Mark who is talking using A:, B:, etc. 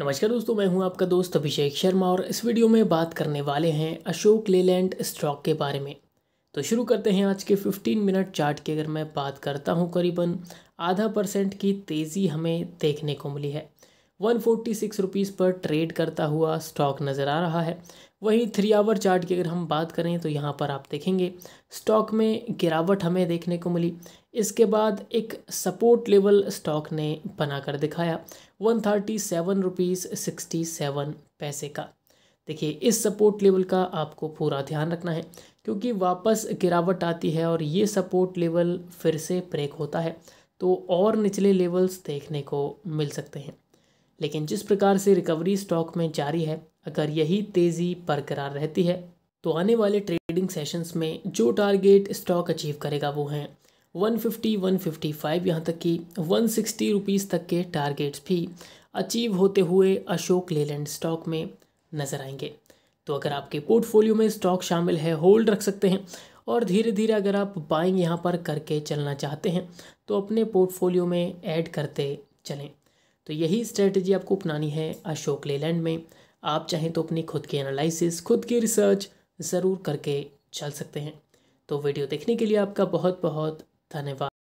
A: नमस्कार दोस्तों मैं हूं आपका दोस्त अभिषेक शर्मा और इस वीडियो में बात करने वाले हैं अशोक लेलैंड स्टॉक के बारे में तो शुरू करते हैं आज के 15 मिनट चार्ट की अगर मैं बात करता हूं करीबन आधा परसेंट की तेज़ी हमें देखने को मिली है वन फोर्टी सिक्स रुपीज़ पर ट्रेड करता हुआ स्टॉक नज़र आ रहा है वही थ्री आवर चार्ट की अगर हम बात करें तो यहाँ पर आप देखेंगे स्टॉक में गिरावट हमें देखने को मिली इसके बाद एक सपोर्ट लेवल स्टॉक ने बनाकर दिखाया one thirty seven rupees sixty seven पैसे का देखिए इस सपोर्ट लेवल का आपको पूरा ध्यान रखना है क्योंकि वापस गिरावट आती है और ये सपोर्ट लेवल फिर से ब्रेक होता है तो और निचले लेवल्स देखने को मिल सकते हैं लेकिन जिस प्रकार से रिकवरी स्टॉक में जारी है अगर यही तेज़ी बरकरार रहती है तो आने वाले ट्रेडिंग सेशंस में जो टारगेट स्टॉक अचीव करेगा वो हैं 150, 155 यहाँ तक कि 160 सिक्सटी तक के टारगेट्स भी अचीव होते हुए अशोक लेलैंड स्टॉक में नज़र आएंगे तो अगर आपके पोर्टफोलियो में स्टॉक शामिल है होल्ड रख सकते हैं और धीरे धीरे अगर आप बाइंग यहाँ पर करके चलना चाहते हैं तो अपने पोर्टफोलियो में ऐड करते चलें तो यही स्ट्रेटजी आपको अपनानी है अशोक लेलैंड में आप चाहें तो अपनी खुद की एनालिसिस खुद की रिसर्च ज़रूर करके चल सकते हैं तो वीडियो देखने के लिए आपका बहुत बहुत धन्यवाद